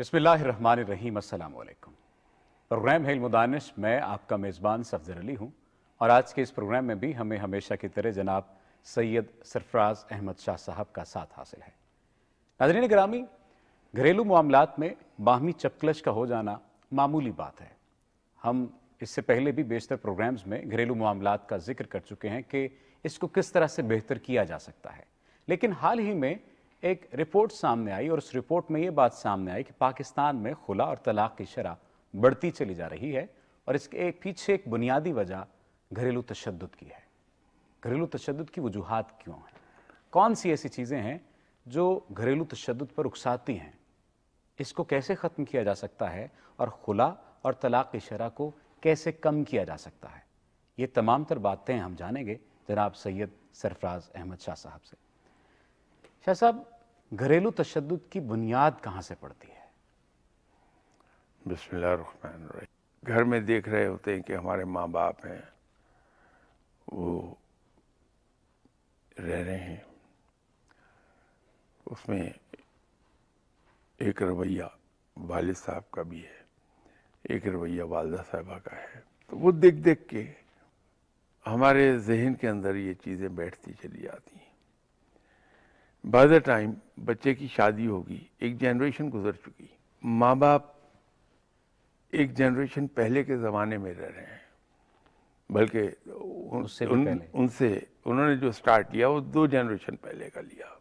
बसमीम अल्लाम programme hello मुदानिश मैं आपका मेज़बान सफजर अली हूँ और आज के इस प्रोग्राम में भी हमें हमेशा की तरह जनाब सैयद सरफराज अहमद शाह साहब का साथ हासिल है नाजरीन ग्रामी घरेलू मामला में बाहमी चपकलश का हो जाना मामूली बात है हम इससे पहले भी बेशतर प्रोग्राम्स में घरेलू मामला का जिक्र कर चुके हैं कि इसको किस तरह से बेहतर किया जा सकता है लेकिन हाल ही में एक रिपोर्ट सामने आई और उस रिपोर्ट में ये बात सामने आई कि पाकिस्तान में खुला और तलाक की शरह बढ़ती चली जा रही है और इसके एक पीछे एक बुनियादी वजह घरेलू तशद की है घरेलू तशद की वजूहत क्यों है कौन सी ऐसी चीज़ें हैं जो घरेलू तशद पर उकसाती हैं इसको कैसे ख़त्म किया जा सकता है और खुला और तलाक की शरह को कैसे कम किया जा सकता है ये तमाम तर बातें हम जानेंगे जनाब सैयद सरफराज अहमद शाह साहब से शाह साहब घरेलू तशद की बुनियाद कहाँ से पड़ती है बिस्मिल्लाह घर में देख रहे होते हैं कि हमारे माँ बाप हैं वो रह रहे हैं उसमें एक रवैया वालिद साहब का भी है एक रवैया वालदा साहबा का है तो वो देख देख के हमारे जहन के अंदर ये चीज़ें बैठती चली जाती हैं बाय द टाइम बच्चे की शादी होगी एक जनरेशन गुजर चुकी माँ बाप एक जनरेशन पहले के ज़माने में रह रहे हैं बल्कि उनसे उन, उनसे उन्होंने जो स्टार्ट किया वो दो जनरेशन पहले का लिया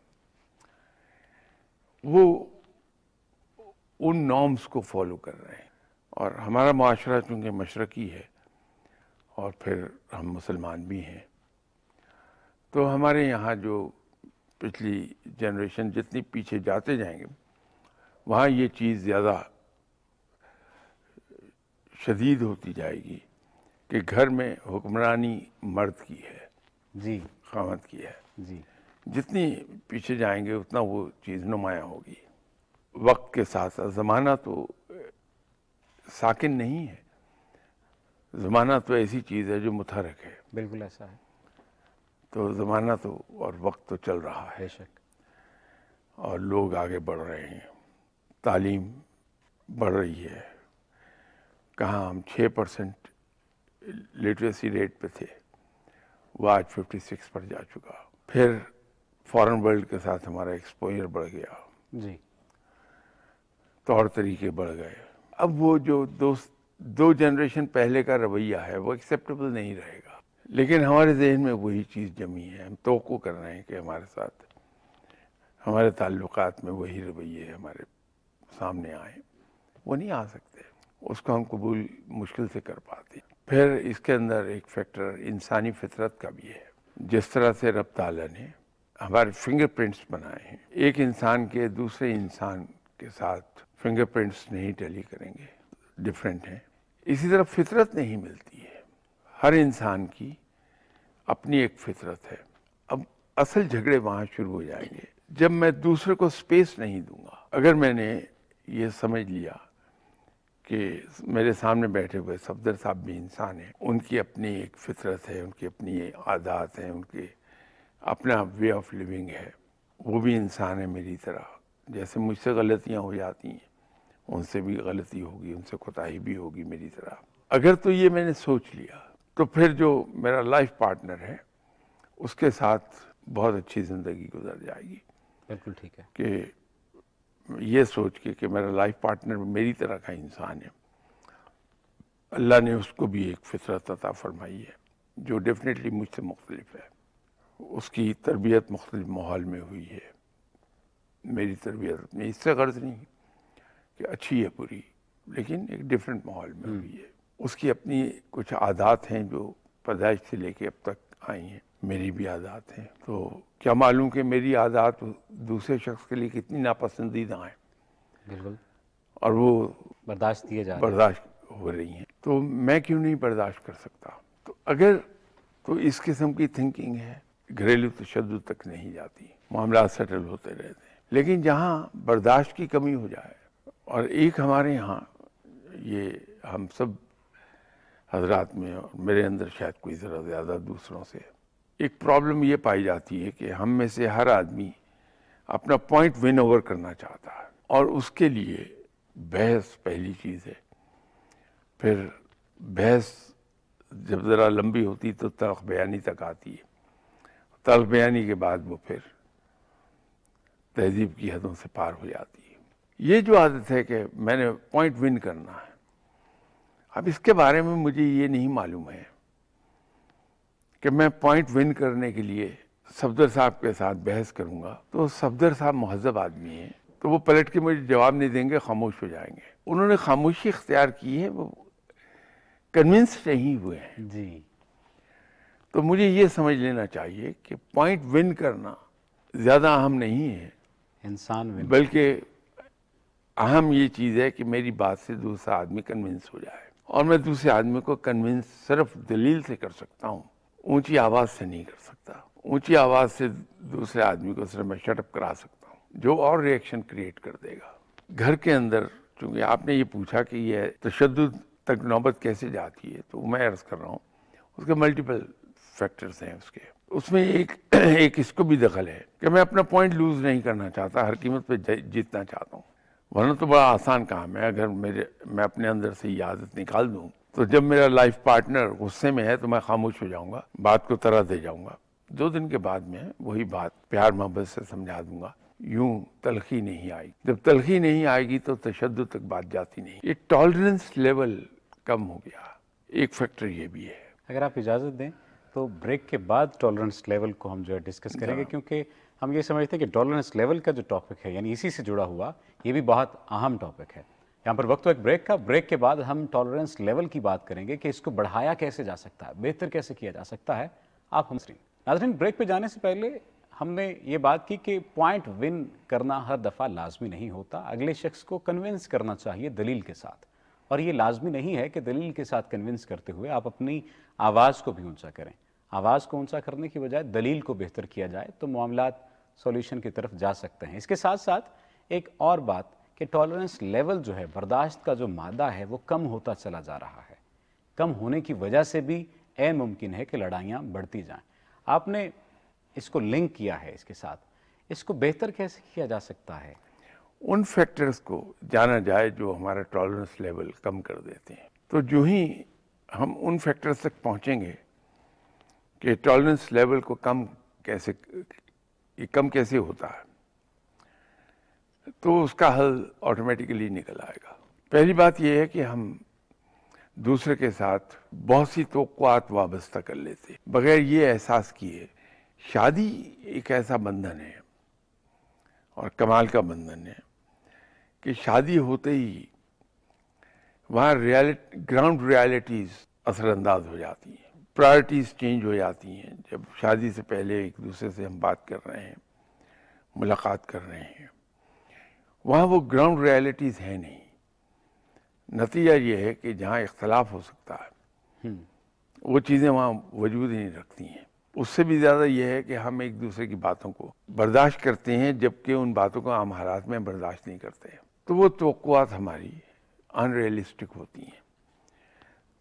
वो उन नॉर्म्स को फॉलो कर रहे हैं और हमारा माशरा चूँकि मशरक़ी है और फिर हम मुसलमान भी हैं तो हमारे यहाँ जो पिछली जनरेशन जितनी पीछे जाते जाएंगे वहाँ ये चीज़ ज़्यादा शदीद होती जाएगी कि घर में हुक्मरानी मर्द की है जी खामत की है जी जितनी पीछे जाएंगे उतना वो चीज़ नुमाया होगी वक्त के साथ साथ ज़माना तो साकिन नहीं है ज़माना तो ऐसी चीज़ है जो मुतहरक है बिल्कुल ऐसा है तो ज़माना तो और वक्त तो चल रहा है शक और लोग आगे बढ़ रहे हैं तालीम बढ़ रही है कहाँ हम छः परसेंट लिटरेसी रेट पे थे वो आज फिफ्टी सिक्स पर जा चुका फिर फॉरेन वर्ल्ड के साथ हमारा एक्सपोजर बढ़ गया जी तौर तो तरीके बढ़ गए अब वो जो दो दो जनरेशन पहले का रवैया है वो एक्सेप्टेबल नहीं रहेगा लेकिन हमारे जहन में वही चीज़ जमी है हम तो कर रहे हैं कि हमारे साथ हमारे ताल्लुकात में वही रवैये हमारे सामने आए वो नहीं आ सकते उसको हम कबूल मुश्किल से कर पाते फिर इसके अंदर एक फैक्टर इंसानी फितरत का भी है जिस तरह से रब ताला ने हमारे फिंगरप्रिंट्स बनाए हैं एक इंसान के दूसरे इंसान के साथ फिंगरप्रिंट्स नहीं टली करेंगे डिफरेंट हैं इसी तरह फितरत नहीं मिलती हर इंसान की अपनी एक फितरत है अब असल झगड़े वहाँ शुरू हो जाएंगे जब मैं दूसरे को स्पेस नहीं दूंगा अगर मैंने ये समझ लिया कि मेरे सामने बैठे हुए सफदर साहब भी इंसान हैं उनकी अपनी एक फितरत है उनकी अपनी आदात है उनके अपना वे ऑफ लिविंग है वो भी इंसान है मेरी तरह जैसे मुझसे गलतियाँ हो जाती हैं उनसे भी गलती होगी उनसे कोताही भी होगी मेरी तरह अगर तो ये मैंने सोच लिया तो फिर जो मेरा लाइफ पार्टनर है उसके साथ बहुत अच्छी ज़िंदगी गुजर जाएगी बिल्कुल ठीक है कि ये सोच के कि मेरा लाइफ पार्टनर मेरी तरह का इंसान है अल्लाह ने उसको भी एक फितरत अता फरमाई है जो डेफिनेटली मुझसे मुख्तलिफ है उसकी तरबियत मुख्तलिफ माहौल में हुई है मेरी तरबियत में इससे गर्ज नहीं कि अच्छी है पूरी लेकिन एक डिफरेंट माहौल में हम्म। हुई है उसकी अपनी कुछ आदात हैं जो पैदाइश से लेके अब तक आई हैं मेरी भी आदात हैं तो क्या मालूम कि मेरी आदात दूसरे शख्स के लिए कितनी नापसंदीदा है बिल्कुल और वो बर्दाश्त किए जा बर्दाश्त हो रही हैं तो मैं क्यों नहीं बर्दाश्त कर सकता तो अगर तो इस किस्म की थिंकिंग है घरेलू तशद तक नहीं जाती मामला सेटल होते रहते हैं लेकिन जहाँ बर्दाश्त की कमी हो जाए और एक हमारे यहाँ ये हम सब हजरात में और मेरे अंदर शायद कोई ज़रा ज़्यादा दूसरों से एक प्रॉब्लम ये पाई जाती है कि हम में से हर आदमी अपना पॉइंट विन ओवर करना चाहता है और उसके लिए बहस पहली चीज़ है फिर बहस जब ज़रा लंबी होती तो तलख बयानी तक आती है तलख बयानी के बाद वो फिर तहजीब की हदों से पार हो जाती है ये जो आदत है कि मैंने पॉइंट विन करना है अब इसके बारे में मुझे ये नहीं मालूम है कि मैं पॉइंट विन करने के लिए सफदर साहब के साथ बहस करूंगा तो सफदर साहब महजब आदमी हैं तो वो पलट के मुझे जवाब नहीं देंगे खामोश हो जाएंगे उन्होंने खामोशी इख्तियार की है वो कन्विंस नहीं हुए हैं जी तो मुझे ये समझ लेना चाहिए कि पॉइंट विन करना ज़्यादा अहम नहीं है इंसान में बल्कि अहम ये चीज़ है कि मेरी बात से दूसरा आदमी कन्विंस हो जाए और मैं दूसरे आदमी को कन्विंस सिर्फ दलील से कर सकता हूँ ऊंची आवाज़ से नहीं कर सकता ऊंची आवाज़ से दूसरे आदमी को सिर्फ मैं शटअप करा सकता हूँ जो और रिएक्शन क्रिएट कर देगा घर के अंदर चूँकि आपने ये पूछा कि यह तशद तक नौबत कैसे जाती है तो मैं अर्ज़ कर रहा हूँ उसके मल्टीपल फैक्टर्स हैं उसके उसमें एक एक इसको भी दखल है कि मैं अपना पॉइंट लूज़ नहीं करना चाहता हर कीमत पे जीतना चाहता हूँ वरना तो बड़ा आसान काम है अगर मेरे मैं अपने अंदर से ये आदत निकाल दूँ तो जब मेरा लाइफ पार्टनर गुस्से में है तो मैं खामोश हो जाऊँगा बात को तरह दे जाऊँगा दो दिन के बाद में वही बात प्यार मोहब्बत से समझा दूंगा यूं तलखी नहीं आएगी जब तलखी नहीं आएगी तो तशद तक बात जाती नहीं ये टॉलरेंस लेवल कम हो गया एक फैक्टर ये भी है अगर आप इजाज़त दें तो ब्रेक के बाद टॉलरेंस लेवल को हम जो है डिस्कस करेंगे हाँ। क्योंकि हम ये समझते हैं कि टॉलरेंस लेवल का जो टॉपिक है यानी इसी से जुड़ा हुआ ये भी बहुत अहम टॉपिक है यहाँ पर वक्त तो एक ब्रेक का ब्रेक के बाद हम टॉलरेंस लेवल की बात करेंगे कि इसको बढ़ाया कैसे जा सकता है बेहतर कैसे किया जा सकता है आप हम स्क्रीन नाजरीन ब्रेक पे जाने से पहले हमने ये बात की कि पॉइंट विन करना हर दफ़ा लाजमी नहीं होता अगले शख्स को कन्विंस करना चाहिए दलील के साथ और ये लाजमी नहीं है कि दलील के साथ कन्विंस करते हुए आप अपनी आवाज़ को भी ऊंचा करें आवाज़ को ऊंचा करने की बजाय दलील को बेहतर किया जाए तो मामला सॉल्यूशन की तरफ जा सकते हैं इसके साथ साथ एक और बात कि टॉलरेंस लेवल जो है बर्दाश्त का जो मादा है वो कम होता चला जा रहा है कम होने की वजह से भी मुमकिन है कि लड़ाइयाँ बढ़ती जाएं आपने इसको लिंक किया है इसके साथ इसको बेहतर कैसे किया जा सकता है उन फैक्टर्स को जाना जाए जो हमारा टॉलरेंस लेवल कम कर देते हैं तो जो ही हम उन फैक्टर्स तक पहुँचेंगे कि टॉलरेंस लेवल को कम कैसे ये कम कैसे होता है तो उसका हल ऑटोमेटिकली निकल आएगा पहली बात यह है कि हम दूसरे के साथ बहुत सी तो वाबस्ता कर लेते बगैर ये एहसास किए शादी एक ऐसा बंधन है और कमाल का बंधन है कि शादी होते ही वहाँ रियलिटी ग्राउंड रियलिटीज़ असरअंदाज हो जाती हैं प्रायोरिटीज़ चेंज हो जाती हैं जब शादी से पहले एक दूसरे से हम बात कर रहे हैं मुलाकात कर रहे हैं वहाँ वो ग्राउंड रियलिटीज़ है नहीं नतीजा ये है कि जहाँ इख्तलाफ हो सकता है हम्म। वो चीज़ें वहाँ वजूद ही नहीं रखती हैं उससे भी ज़्यादा यह है कि हम एक दूसरे की बातों को बर्दाश्त करते हैं जबकि उन बातों को आम हालात में बर्दाश्त नहीं करते तो वो तो हमारी अनरियलिस्टिक होती हैं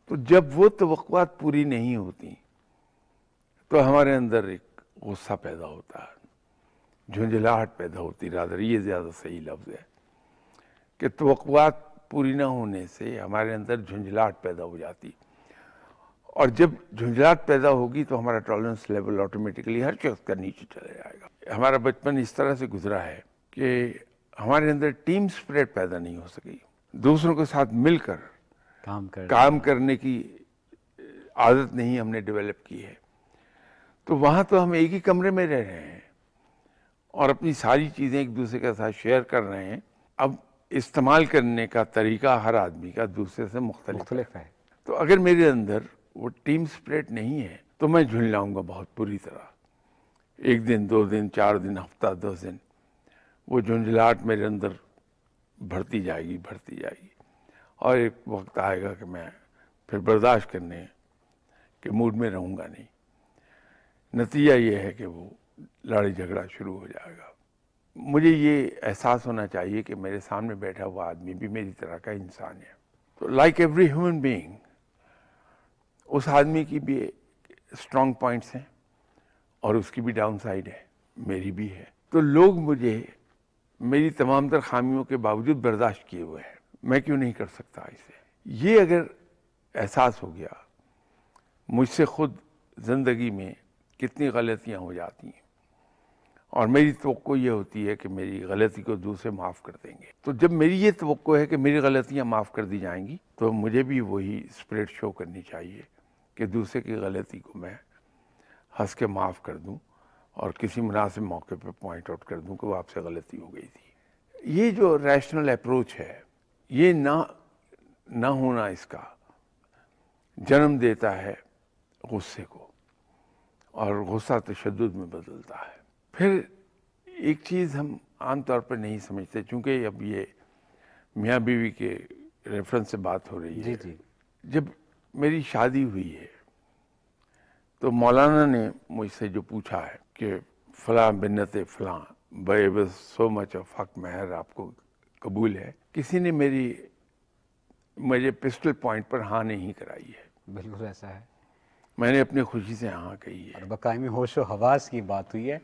तो जब वो तोक़ात पूरी नहीं होती तो हमारे अंदर एक गुस्सा पैदा होता है झुंझलाहट पैदा होती रादर ये ज़्यादा सही लफ्ज़ है कि तोक़ात पूरी ना होने से हमारे अंदर झुंझलाहट पैदा हो जाती और जब झुंझलाहट पैदा होगी तो हमारा टॉलरेंस लेवल ऑटोमेटिकली हर शख्स का नीचे चला जाएगा हमारा बचपन इस तरह से गुजरा है कि हमारे अंदर टीम स्प्रेड पैदा नहीं हो सकी दूसरों के साथ मिलकर काम कर काम करने की आदत नहीं हमने डेवलप की है तो वहाँ तो हम एक ही कमरे में रह रहे हैं और अपनी सारी चीज़ें एक दूसरे के साथ शेयर कर रहे हैं अब इस्तेमाल करने का तरीका हर आदमी का दूसरे से मुख्तलिफ है तो अगर मेरे अंदर वो टीम स्प्रेट नहीं है तो मैं झुंझलाऊंगा बहुत बुरी तरह एक दिन दो दिन चार दिन हफ्ता दस दिन वो झुंझलाहट मेरे अंदर भरती जाएगी भरती जाएगी और एक वक्त आएगा कि मैं फिर बर्दाश्त करने के मूड में रहूँगा नहीं नतीजा ये है कि वो लड़ाई झगड़ा शुरू हो जाएगा मुझे ये एहसास होना चाहिए कि मेरे सामने बैठा हुआ आदमी भी मेरी तरह का इंसान है तो लाइक एवरी ह्यूमन बीइंग उस आदमी की भी स्ट्रॉन्ग पॉइंट्स हैं और उसकी भी डाउन साइड है मेरी भी है तो लोग मुझे मेरी तमाम तर खामियों के बावजूद बर्दाश्त किए हुए हैं मैं क्यों नहीं कर सकता इसे ये अगर एहसास हो गया मुझसे खुद ज़िंदगी में कितनी गलतियाँ हो जाती हैं और मेरी तो ये होती है कि मेरी गलती को दूसरे माफ़ कर देंगे तो जब मेरी ये तो है कि मेरी गलतियाँ माफ़ कर दी जाएंगी तो मुझे भी वही स्प्रेड शो करनी चाहिए कि दूसरे की गलती को मैं हंस के माफ़ कर दूँ और किसी मुनासिब मौके पर पॉइंट आउट कर दूँ कि वो आपसे गलती हो गई थी ये जो रैशनल अप्रोच है ये ना ना होना इसका जन्म देता है गुस्से को और गुस्सा तशद में बदलता है फिर एक चीज़ हम आमतौर पर नहीं समझते क्योंकि अब ये मियाँ बीवी के रेफरेंस से बात हो रही है जी जी जब मेरी शादी हुई है तो मौलाना ने मुझसे जो पूछा है कि फ़लाँ बिन्नत फ़लाँ बे सो मच ऑफ हक महर आपको कबूल है किसी ने मेरी मुझे पिस्टल पॉइंट पर हाँ नहीं कराई है बिल्कुल ऐसा है मैंने अपनी खुशी से हाँ कही है बकायमी होशो हवास की बात हुई है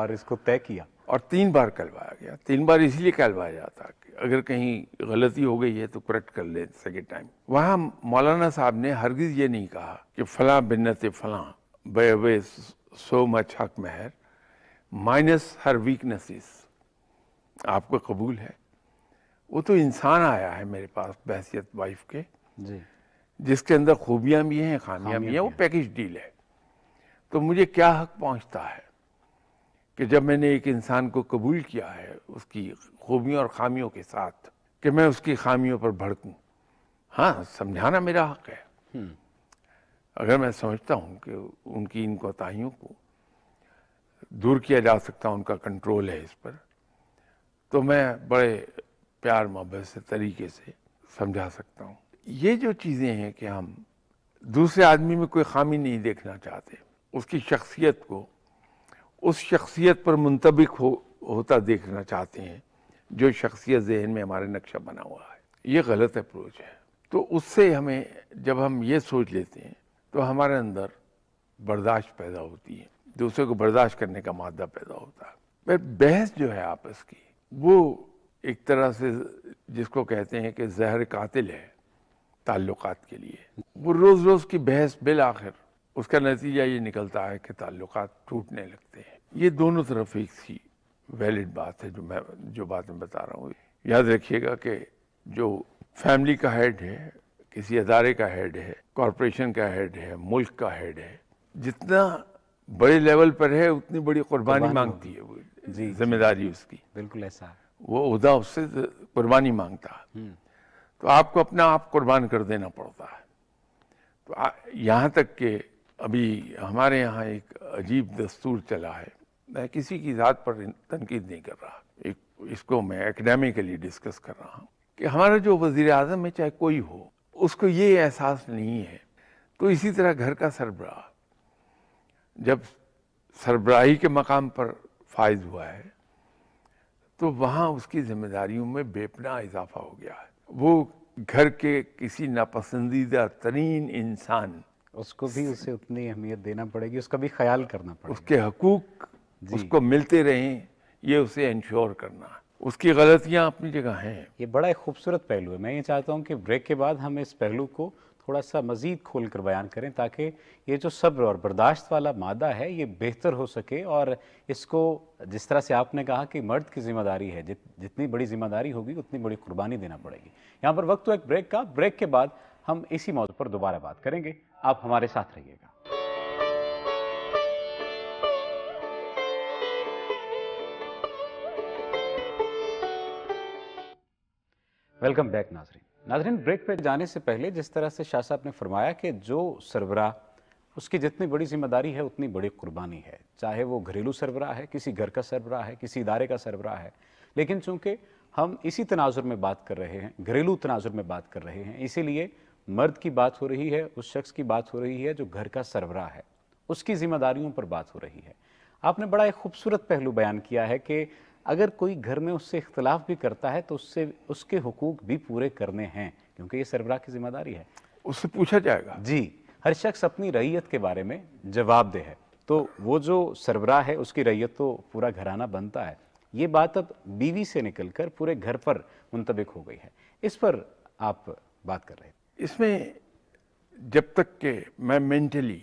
और इसको तय किया और तीन बार कहलवाया गया तीन बार इसलिए कहलवाया जाता कि अगर कहीं गलती हो गई है तो करेक्ट कर ले सेकेंड टाइम वहाँ मौलाना साहब ने हरगिज़ ये नहीं कहा कि फला बिन्नत फला बे सो मच हक महर माइनस हर वीकनेसेस आपको कबूल है वो तो इंसान आया है मेरे पास बहसीत वाइफ के जी जिसके अंदर खूबियाँ भी हैं खामियाँ भी हैं वो पैकेज डील है तो मुझे क्या हक पहुँचता है कि जब मैंने एक इंसान को कबूल किया है उसकी खूबियों और खामियों के साथ कि मैं उसकी खामियों पर भड़कूँ हाँ समझाना मेरा हक है हम्म। अगर मैं समझता हूँ कि उनकी इन कोताहियों को दूर किया जा सकता उनका कंट्रोल है इस पर तो मैं बड़े प्यार मोहब्बत से तरीके से समझा सकता हूँ ये जो चीज़ें हैं कि हम दूसरे आदमी में कोई खामी नहीं देखना चाहते उसकी शख्सियत को उस शख्सियत पर मुंतबिक हो होता देखना चाहते हैं जो शख्सियत जहन में हमारे नक्शा बना हुआ है ये गलत अप्रोच है तो उससे हमें जब हम ये सोच लेते हैं तो हमारे अंदर बर्दाश्त पैदा होती है दूसरे को बर्दाश्त करने का मादा पैदा होता है बहस जो है आपस की वो एक तरह से जिसको कहते हैं कि जहर कातिल है ताल्लुक के लिए वो रोज़ रोज़ की बहस बिल आखिर उसका नतीजा ये निकलता है कि ताल्लुक टूटने लगते हैं ये दोनों तरफ एक सी वैलिड बात है जो मैं जो बात मैं बता रहा हूँ याद रखिएगा कि जो फैमिली का हेड है किसी अदारे का हेड है कॉरपोरेशन का हेड है मुल्क का हेड है जितना बड़े लेवल पर है उतनी बड़ी कुर्बानी मांगती है वो जिम्मेदारी उसकी बिल्कुल ऐसा है वो उदा उससे कुर्बानी मांगता है हम्म। तो आपको अपना आप कुर्बान कर देना पड़ता है तो यहाँ तक के अभी हमारे यहाँ एक अजीब दस्तूर चला है मैं किसी की ज़ात पर तनकीद नहीं कर रहा एक इसको मैं एकेडमिकली डिस्कस कर रहा हूँ कि हमारा जो वजीर अजम है चाहे कोई हो उसको ये एहसास नहीं है तो इसी तरह घर का सरबराह जब सरबराही के मकाम पर फायज हुआ है तो वहाँ उसकी जिम्मेदारियों में बेपना इजाफा हो गया है वो घर के किसी नापसंदीदा तरीन इंसान उसको भी उसे उतनी अहमियत देना पड़ेगी उसका भी ख्याल करना पड़ेगा उसके हकूक उसको मिलते रहें ये उसे इंश्योर करना उसकी गलतियाँ अपनी जगह हैं ये बड़ा एक खूबसूरत पहलू है मैं ये चाहता हूँ कि ब्रेक के बाद हम इस पहलू को थोड़ा सा मज़ीद खोल कर बयान करें ताकि ये जो सब्र और बर्दाश्त वाला मादा है ये बेहतर हो सके और इसको जिस तरह से आपने कहा कि मर्द की जिम्मेदारी है जित जितनी बड़ी जिम्मेदारी होगी उतनी बड़ी कुर्बानी देना पड़ेगी यहाँ पर वक्त तो एक ब्रेक का ब्रेक के बाद हम इसी मौजूद पर दोबारा बात करेंगे आप हमारे साथ रहिएगा वेलकम बैक नाजरीन नाजरीन ब्रेक पे जाने से पहले जिस तरह से शाह साहब ने फरमाया कि जो सरबरा उसकी जितनी बड़ी जिम्मेदारी है उतनी बड़ी कुर्बानी है चाहे वो घरेलू सरबरा है किसी घर का सरबरा है किसी इदारे का सरबरा है लेकिन चूँकि हम इसी तनाजुर में बात कर रहे हैं घरेलू तनाजुर में बात कर रहे हैं इसीलिए मर्द की बात हो रही है उस शख्स की बात हो रही है जो घर का सरबरा है उसकी जिम्मेदारियों पर बात हो रही है आपने बड़ा एक खूबसूरत पहलू बयान किया है कि अगर कोई घर में उससे इख्तलाफ भी करता है तो उससे उसके हकूक भी पूरे करने हैं क्योंकि ये सरबराह की जिम्मेदारी है उससे पूछा जाएगा जी हर शख्स अपनी रैयत के बारे में जवाबदेह है तो वो जो सरबराह है उसकी रैयत तो पूरा घराना बनता है ये बात अब बीवी से निकलकर पूरे घर पर मुंतबिक हो गई है इस पर आप बात कर रहे हैं इसमें जब तक के मैं मेंटली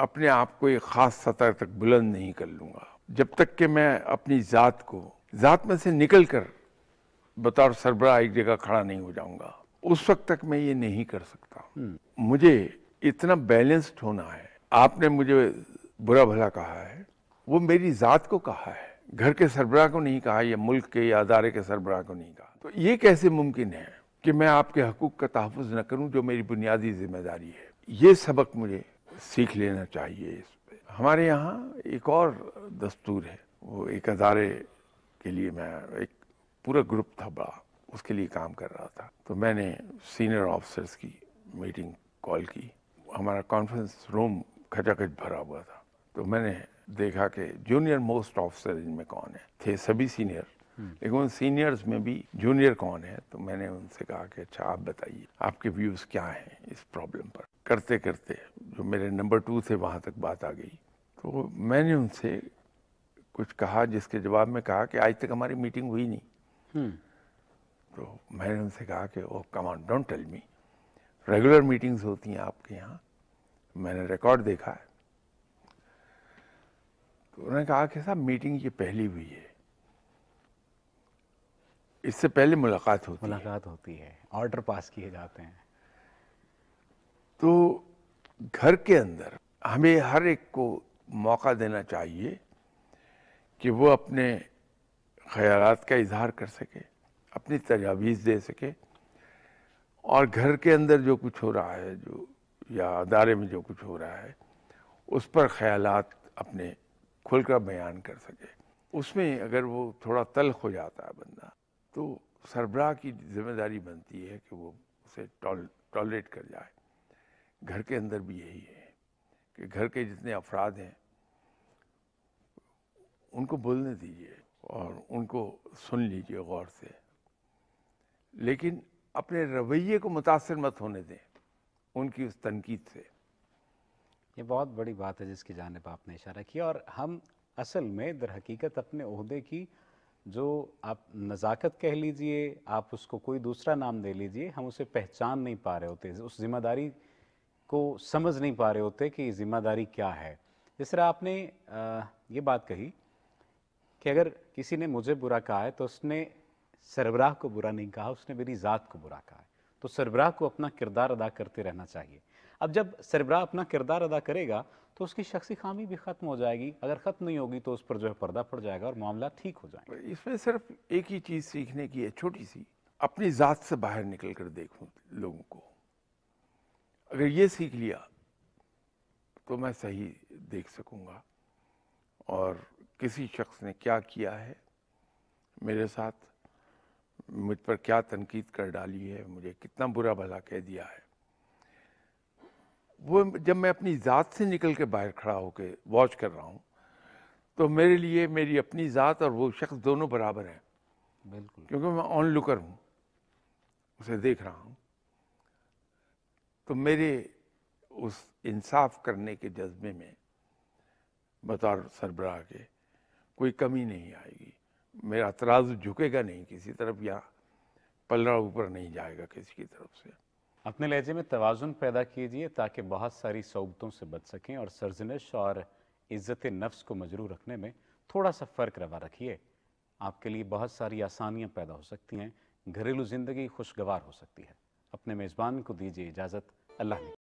अपने आप को एक ख़ास सतह तक बुलंद नहीं कर लूँगा जब तक कि मैं अपनी ज़ात को ज़ात में से निकल कर बतौर सरबरा एक जगह खड़ा नहीं हो जाऊंगा उस वक्त तक मैं ये नहीं कर सकता हम्म। मुझे इतना बैलेंस्ड होना है आपने मुझे बुरा भला कहा है वो मेरी ज़ात को कहा है घर के सरबराह को नहीं कहा या मुल्क के या अदारे के सरबराह को नहीं कहा तो ये कैसे मुमकिन है कि मैं आपके हकूक़ का तहफ़ न करूँ जो मेरी बुनियादी जिम्मेदारी है ये सबक मुझे सीख लेना चाहिए इस पर हमारे यहाँ एक और दस्तूर है वो एक अदारे के लिए मैं एक पूरा ग्रुप था बड़ा उसके लिए काम कर रहा था तो मैंने सीनियर ऑफिसर्स की मीटिंग कॉल की हमारा कॉन्फ्रेंस रूम खचाखच भरा हुआ था तो मैंने देखा कि जूनियर मोस्ट ऑफिसर इनमें कौन है थे सभी सीनियर हम्म। लेकिन उन सीनियर्स में भी जूनियर कौन है तो मैंने उनसे कहा कि अच्छा आप बताइए आपके व्यूज़ क्या हैं इस प्रॉब्लम पर करते करते जो मेरे नंबर टू थे वहाँ तक बात आ गई तो मैंने उनसे कुछ कहा जिसके जवाब में कहा कि आज तक हमारी मीटिंग हुई नहीं हम्म। तो मैंने उनसे कहा कि oh come on don't tell me regular meetings होती हैं आपके यहाँ मैंने रिकॉर्ड देखा है तो उन्होंने कहा कि साहब मीटिंग ये पहली हुई है इससे पहले मुलाकात होती मुलाकात है। होती है ऑर्डर पास किए जाते हैं तो घर के अंदर हमें हर एक को मौका देना चाहिए कि वो अपने ख्याल का इजहार कर सके अपनी तजावीज़ दे सके और घर के अंदर जो कुछ हो रहा है जो या अदारे में जो कुछ हो रहा है उस पर ख्याल अपने खुलकर बयान कर सके उसमें अगर वो थोड़ा तलख हो जाता है बंदा तो सरबराह की जिम्मेदारी बनती है कि वो उसे टॉलरेट कर जाए घर के अंदर भी यही है कि घर के जितने अफराद हैं उनको बोलने दीजिए और उनको सुन लीजिए गौर से लेकिन अपने रवैये को मुतासर मत होने दें उनकी उस तनकीद से ये बहुत बड़ी बात है जिसकी जानब आपने इशारा किया और हम असल में दर हकीकत अपने अहदे की जो आप नज़ाकत कह लीजिए आप उसको कोई दूसरा नाम दे लीजिए हम उसे पहचान नहीं पा रहे होते उस जिम्मेदारी को समझ नहीं पा रहे होते कि ज़िम्मेदारी क्या है जिस तरह आपने ये बात कही कि अगर किसी ने मुझे बुरा कहा है तो उसने सरबराह को बुरा नहीं कहा उसने मेरी ज़ात को बुरा कहा है तो सरबराह को अपना किरदार अदा करते रहना चाहिए अब जब सरबराह अपना किरदार अदा करेगा तो उसकी शख्सी खामी भी ख़त्म हो जाएगी अगर ख़त्म नहीं होगी तो उस पर जो है पर्दा पड़ जाएगा और मामला ठीक हो जाएगा इसमें सिर्फ एक ही चीज़ सीखने की है छोटी सी अपनी ज़ात से बाहर निकल कर देखूँ लोगों को अगर ये सीख लिया तो मैं सही देख सकूँगा और किसी शख्स ने क्या किया है मेरे साथ मुझ पर क्या तनकीद कर डाली है मुझे कितना बुरा भला कह दिया है वो जब मैं अपनी ज़ात से निकल के बाहर खड़ा होकर वॉच कर रहा हूँ तो मेरे लिए मेरी अपनी ज़ात और वो शख्स दोनों बराबर हैं बिल्कुल क्योंकि मैं ऑन लुकर हूँ उसे देख रहा हूँ तो मेरे उस इंसाफ करने के जज्बे में बतौर सरबराह के कोई कमी नहीं आएगी मेरा तराज झुकेगा नहीं किसी तरफ या पलरा ऊपर नहीं जाएगा किसी की तरफ से अपने लहजे में तोज़ुन पैदा कीजिए ताकि बहुत सारी सऊबतों से बच सकें और सरजनश और इज़्ज़त नफ्स को मजरू रखने में थोड़ा सा फ़र्क रवा रखिए आपके लिए बहुत सारी आसानियाँ पैदा हो सकती हैं घरेलू ज़िंदगी खुशगवार हो सकती है अपने मेज़बान को दीजिए इजाज़त अल्लाह ने